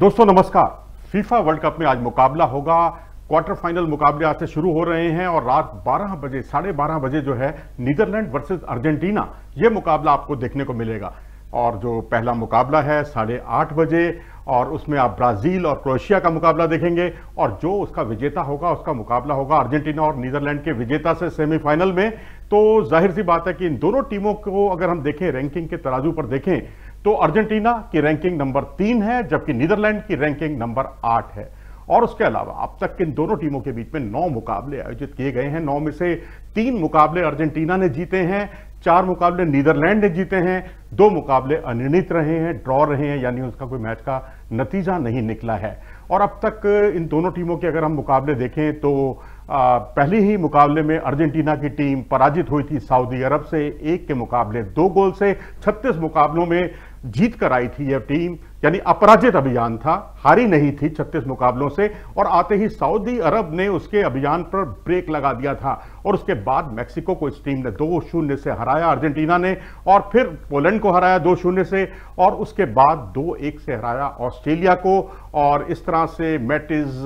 दोस्तों नमस्कार FIFA world cup में आज मुकाबला होगा क्वार्टर फाइनल मुकाबले आज से शुरू हो रहे हैं और रात 12 बजे साढ़े बारह बजे जो है नीदरलैंड वर्सेस अर्जेंटीना ये मुकाबला आपको देखने को मिलेगा और जो पहला मुकाबला है साढ़े आठ बजे और उसमें आप ब्राज़ील और क्रोएशिया का मुकाबला देखेंगे और जो उसका विजेता होगा उसका मुकाबला होगा अर्जेंटीना और नीदरलैंड के विजेता से सेमीफाइनल में तो जाहिर सी बात है कि इन दोनों टीमों को अगर हम देखें रैंकिंग के तराजू पर देखें तो अर्जेंटीना की रैंकिंग नंबर तीन है जबकि नीदरलैंड की रैंकिंग नंबर आठ है और उसके अलावा अब तक इन दोनों टीमों के बीच में नौ मुकाबले आयोजित किए गए हैं नौ में से तीन मुकाबले अर्जेंटीना ने जीते हैं चार मुकाबले नीदरलैंड ने जीते हैं दो मुकाबले अनिर्णित रहे हैं ड्रॉ रहे हैं यानी उसका कोई मैच का नतीजा नहीं निकला है और अब तक इन दोनों टीमों के अगर हम मुकाबले देखें तो पहले ही मुकाबले में अर्जेंटीना की टीम पराजित हुई थी सऊदी अरब से एक के मुकाबले दो गोल से 36 मुकाबलों में जीत कर आई थी यह टीम यानी अपराजित अभियान था हारी नहीं थी 36 मुकाबलों से और आते ही सऊदी अरब ने उसके अभियान पर ब्रेक लगा दिया था और उसके बाद मेक्सिको को इस टीम ने दो शून्य से हराया अर्जेंटीना ने और फिर पोलैंड को हराया दो शून्य से और उसके बाद दो एक से हराया ऑस्ट्रेलिया को और इस तरह से मेटिज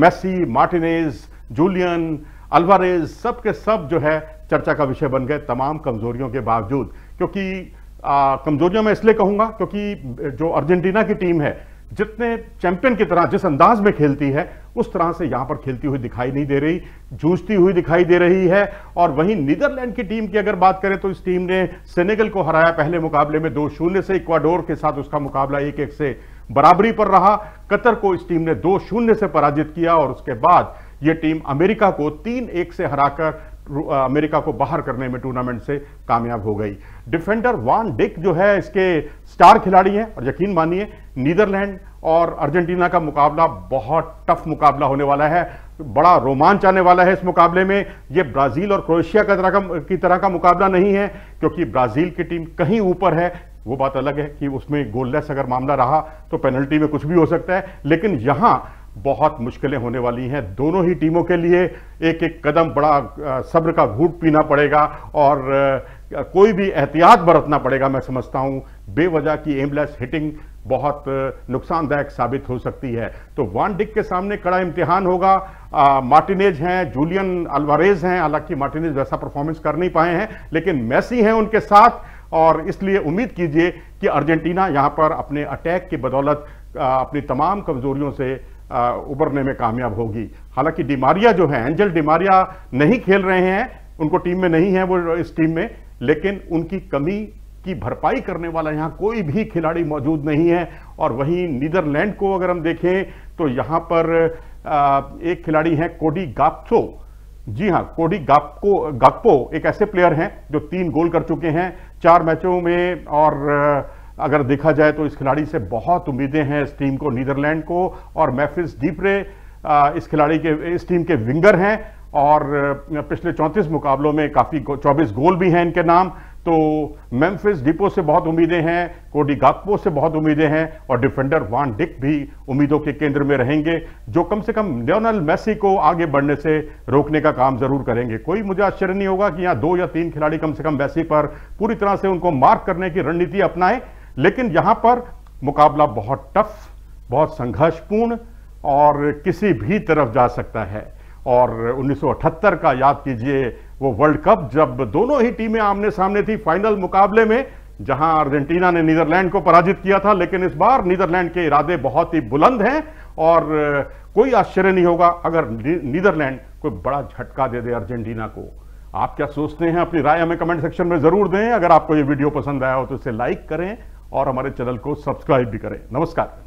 मैसी मार्टिनेज जूलियन अल्वारेज सब के सब जो है चर्चा का विषय बन गए तमाम कमजोरियों के बावजूद क्योंकि कमजोरियों में इसलिए कहूंगा क्योंकि जो अर्जेंटीना की टीम है जितने चैंपियन की तरह जिस अंदाज में खेलती है उस तरह से यहां पर खेलती हुई दिखाई नहीं दे रही जूझती हुई दिखाई दे रही है और वहीं नीदरलैंड की टीम की अगर बात करें तो इस टीम ने सेनेगल को हराया पहले मुकाबले में दो शून्य से इक्वाडोर के साथ उसका मुकाबला एक एक से बराबरी पर रहा कतर को इस टीम ने दो शून्य से पराजित किया और उसके बाद यह टीम अमेरिका को तीन एक से हराकर अमेरिका को बाहर करने में टूर्नामेंट से कामयाब हो गई डिफेंडर वान डिक जो है इसके स्टार खिलाड़ी हैं और यकीन मानिए नीदरलैंड और अर्जेंटीना का मुकाबला बहुत टफ मुकाबला होने वाला है बड़ा रोमांच आने वाला है इस मुकाबले में ये ब्राज़ील और क्रोएशिया का तरह का की तरह का मुकाबला नहीं है क्योंकि ब्राज़ील की टीम कहीं ऊपर है वो बात अलग है कि उसमें गोललेस अगर मामला रहा तो पेनल्टी में कुछ भी हो सकता है लेकिन यहाँ बहुत मुश्किलें होने वाली हैं दोनों ही टीमों के लिए एक एक कदम बड़ा सब्र का घूट पीना पड़ेगा और कोई भी एहतियात बरतना पड़ेगा मैं समझता हूं बेवजह की एमलेस हिटिंग बहुत नुकसानदायक साबित हो सकती है तो वान डिक के सामने कड़ा इम्तिहान होगा मार्टिनेज हैं जूलियन अल्वारेज हैं हालांकि मार्टिनेज वैसा परफॉर्मेंस कर नहीं पाए हैं लेकिन मैसी हैं उनके साथ और इसलिए उम्मीद कीजिए कि अर्जेंटीना यहाँ पर अपने अटैक की बदौलत अपनी तमाम कमजोरियों से उबरने में कामयाब होगी हालांकि डिमारिया जो है एंजल डिमारिया नहीं खेल रहे हैं उनको टीम में नहीं है वो इस टीम में लेकिन उनकी कमी की भरपाई करने वाला यहाँ कोई भी खिलाड़ी मौजूद नहीं है और वहीं नीदरलैंड को अगर हम देखें तो यहाँ पर एक खिलाड़ी हैं कोडी गाप्सो जी हाँ कोडी गापको गापो एक ऐसे प्लेयर हैं जो तीन गोल कर चुके हैं चार मैचों में और अगर देखा जाए तो इस खिलाड़ी से बहुत उम्मीदें हैं इस टीम को नीदरलैंड को और मैफिस डीपरे इस खिलाड़ी के इस टीम के विंगर हैं और पिछले 34 मुकाबलों में काफ़ी 24 गोल भी हैं इनके नाम तो मेम्फिस डिपो से बहुत उम्मीदें हैं कोडी गाकपो से बहुत उम्मीदें हैं और डिफेंडर वान डिक भी उम्मीदों के केंद्र में रहेंगे जो कम से कम लियोनल मेसी को आगे बढ़ने से रोकने का काम जरूर करेंगे कोई मुझे आश्चर्य नहीं होगा कि यहाँ दो या तीन खिलाड़ी कम से कम मेसी पर पूरी तरह से उनको मार्क करने की रणनीति अपनाएं लेकिन यहां पर मुकाबला बहुत टफ बहुत संघर्षपूर्ण और किसी भी तरफ जा सकता है और 1978 का याद कीजिए वो वर्ल्ड कप जब दोनों ही टीमें आमने सामने थी फाइनल मुकाबले में जहां अर्जेंटीना ने नीदरलैंड को पराजित किया था लेकिन इस बार नीदरलैंड के इरादे बहुत ही बुलंद हैं और कोई आश्चर्य नहीं होगा अगर नीदरलैंड कोई बड़ा झटका दे दे अर्जेंटीना को आप क्या सोचते हैं अपनी राय हमें कमेंट सेक्शन में जरूर दें अगर आपको ये वीडियो पसंद आया हो तो इसे लाइक करें और हमारे चैनल को सब्सक्राइब भी करें नमस्कार